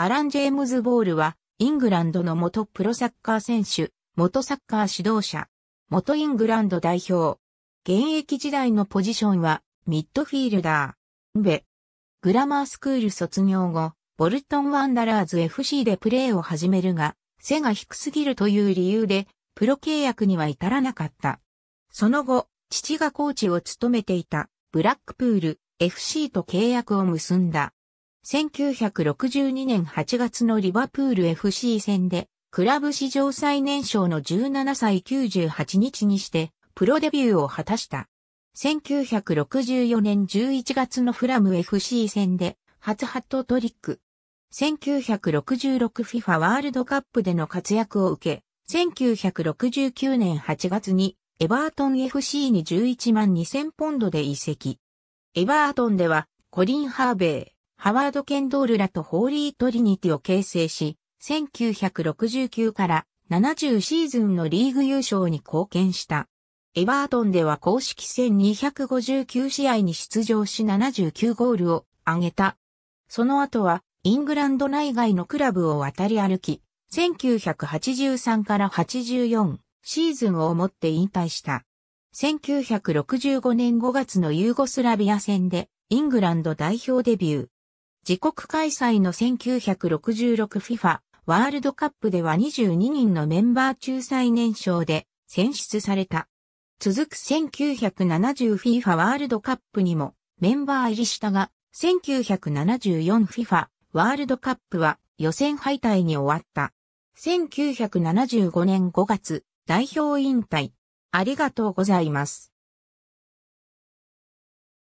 アラン・ジェームズ・ボールは、イングランドの元プロサッカー選手、元サッカー指導者、元イングランド代表。現役時代のポジションは、ミッドフィールダー。べ。グラマースクール卒業後、ボルトン・ワンダラーズ FC でプレーを始めるが、背が低すぎるという理由で、プロ契約には至らなかった。その後、父がコーチを務めていた、ブラックプール FC と契約を結んだ。1962年8月のリバプール FC 戦で、クラブ史上最年少の17歳98日にして、プロデビューを果たした。1964年11月のフラム FC 戦で、初ハットトリック。1966FIFA ワールドカップでの活躍を受け、1969年8月にエバートン FC に11万2000ポンドで移籍。エバートンではコリン・ハーベイ、ハワード・ケンドールらとホーリー・トリニティを形成し、1969から70シーズンのリーグ優勝に貢献した。エバートンでは公式戦259試合に出場し79ゴールを挙げた。その後はイングランド内外のクラブを渡り歩き、1983から84シーズンをもって引退した。1965年5月のユーゴスラビア戦でイングランド代表デビュー。自国開催の 1966FIFA ワールドカップでは22人のメンバー中最年少で選出された。続く 1970FIFA ワールドカップにもメンバー入りしたが、1974FIFA ワールドカップは予選敗退に終わった。1975年5月代表引退。ありがとうございます。